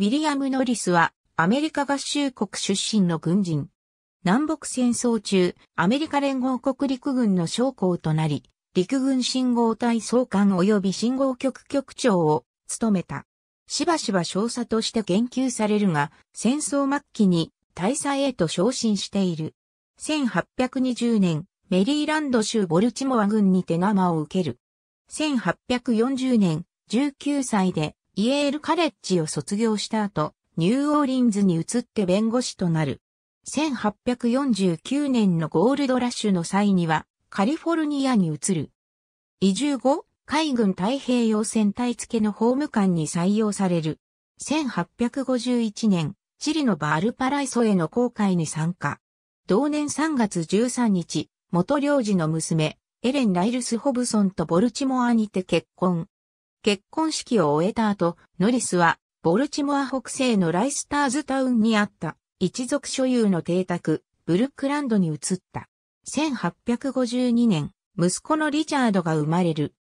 ウィリアム・ノリスは、アメリカ合衆国出身の軍人。南北戦争中、アメリカ連合国陸軍の将校となり、陸軍信号隊総監及び信号局局長を務めた。しばしば少佐として言及されるが、戦争末期に大佐へと昇進している。1820年、メリーランド州ボルチモア軍に手釜を受ける。1840年、19歳でイエールカレッジを卒業した後、ニューオーリンズに移って弁護士となる。1849年のゴールドラッシュの際には、カリフォルニアに移る。移住後、海軍太平洋戦隊付けの法務官に採用される。1851年、チリのバルパライソへの航海に参加。同年3月13日、元領事の娘、エレン・ライルス・ホブソンとボルチモアにて結婚。結婚式を終えた後、ノリスは、ボルチモア北西のライスターズタウンにあった、一族所有の邸宅、ブルックランドに移った。1852年、息子のリチャードが生まれる。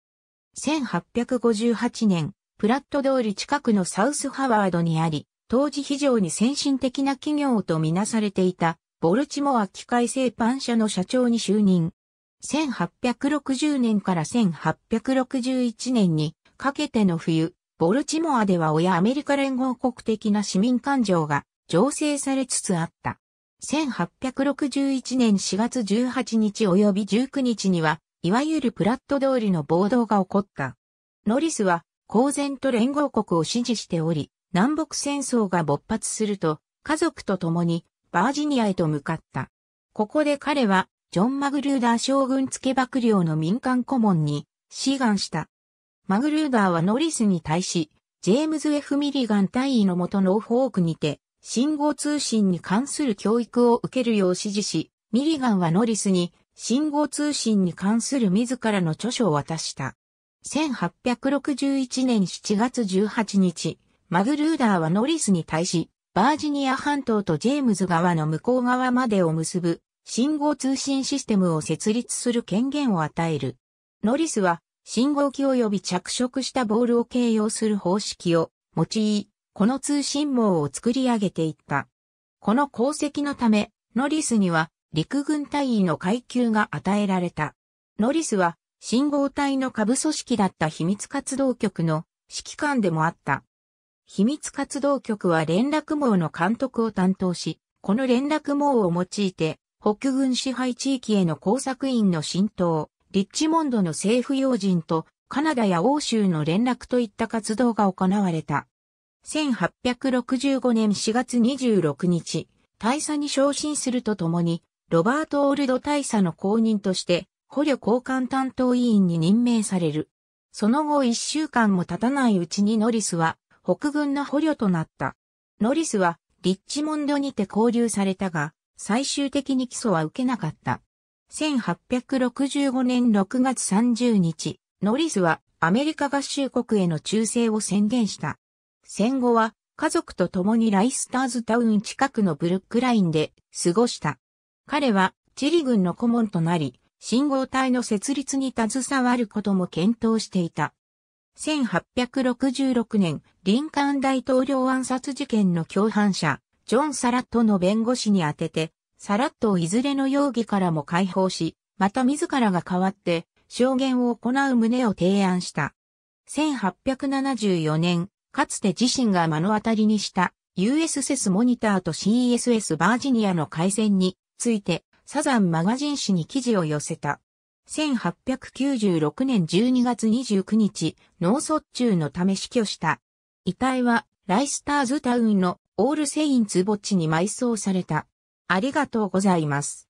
1858年、プラット通り近くのサウスハワードにあり、当時非常に先進的な企業とみなされていた、ボルチモア機械製パン社の社長に就任。1860年から1861年にかけての冬、ボルチモアでは親アメリカ連合国的な市民感情が醸成されつつあった。1861年4月18日及び19日には、いわゆるプラット通りの暴動が起こった。ノリスは、公然と連合国を支持しており、南北戦争が勃発すると、家族と共にバージニアへと向かった。ここで彼は、ジョン・マグルーダー将軍付け幕僚の民間顧問に、志願した。マグルーダーはノリスに対し、ジェームズ・ F・ ミリガン大尉のもとノーフォークにて、信号通信に関する教育を受けるよう指示し、ミリガンはノリスに信号通信に関する自らの著書を渡した。1861年7月18日、マグルーダーはノリスに対し、バージニア半島とジェームズ川の向こう側までを結ぶ信号通信システムを設立する権限を与える。ノリスは信号機及び着色したボールを形容する方式を用い、この通信網を作り上げていった。この功績のため、ノリスには陸軍隊員の階級が与えられた。ノリスは信号隊の下部組織だった秘密活動局の指揮官でもあった。秘密活動局は連絡網の監督を担当し、この連絡網を用いて北軍支配地域への工作員の浸透、リッチモンドの政府要人とカナダや欧州の連絡といった活動が行われた。1865年4月26日、大佐に昇進するとともに、ロバート・オールド大佐の後任として、捕虜交換担当委員に任命される。その後一週間も経たないうちにノリスは北軍の捕虜となった。ノリスはリッチモンドにて交流されたが、最終的に起訴は受けなかった。1865年6月30日、ノリスはアメリカ合衆国への忠誠を宣言した。戦後は家族と共にライスターズタウン近くのブルックラインで過ごした。彼はチリ軍の顧問となり、信号隊の設立に携わることも検討していた。1866年、リンカーン大統領暗殺事件の共犯者、ジョン・サラットの弁護士に宛てて、さらっといずれの容疑からも解放し、また自らが代わって証言を行う旨を提案した。1874年、かつて自身が目の当たりにした USS モニターと CSS バージニアの改善についてサザンマガジン誌に記事を寄せた。1896年12月29日、脳卒中のため死去した。遺体はライスターズタウンのオールセインツ墓地に埋葬された。ありがとうございます。